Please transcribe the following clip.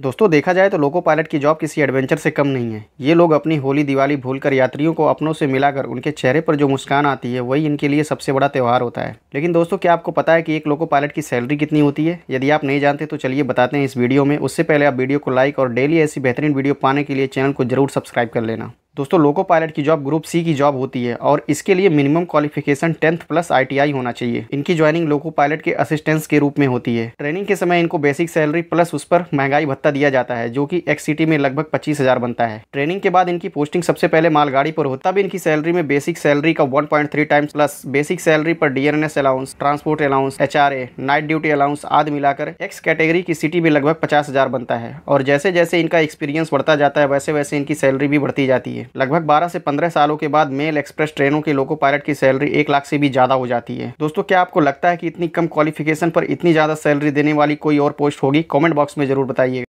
दोस्तों देखा जाए तो लोको पायलट की जॉब किसी एडवेंचर से कम नहीं है ये लोग अपनी होली दिवाली भूलकर यात्रियों को अपनों से मिलाकर उनके चेहरे पर जो मुस्कान आती है वही इनके लिए सबसे बड़ा त्यौहार होता है लेकिन दोस्तों क्या आपको पता है कि एक लोको पायलट की सैलरी कितनी होती है यदि आप नहीं जानते तो चलिए बताते हैं इस वीडियो में उससे पहले आप वीडियो को लाइक और डेली ऐसी बेहतरीन वीडियो पाने के लिए चैनल को जरूर सब्सक्राइब कर लेना दोस्तों लोको पायलट की जॉब ग्रुप सी की जॉब होती है और इसके लिए minimum qualification tenth plus ITI होना चाहिए इनकी ज्वाइनिंग लोको पायलट के असिस्टेंस के रूप में होती है ट्रेनिंग के समय इनको बेसिक सैलरी प्लस उस पर महंगाई भत्ता दिया जाता है जो कि एक्स सिटी में लगभग पच्चीस हजार बनता है ट्रेनिंग के बाद इनकी पोस्टिंग सबसे पहले मालगाड़ी पर होता तब इनकी सैलरी में बेसिक सैलरी का one point three times plus basic salary पर DNS allowance transport allowance H night duty allowance आदि मिलाकर एक्स कैटेगरी की सिटी में लगभग पचास बनता है और जैसे जैसे इनका एक्सपीरियंस बढ़ता जाता है वैसे वैसे इनकी सैलरी भी बढ़ती जाती है लगभग 12 से 15 सालों के बाद मेल एक्सप्रेस ट्रेनों के लोको पायलट की सैलरी एक लाख से भी ज़्यादा हो जाती है दोस्तों क्या आपको लगता है कि इतनी कम क्वालिफिकेशन पर इतनी ज़्यादा सैलरी देने वाली कोई और पोस्ट होगी कॉमेंट बॉक्स में जरूर बताइए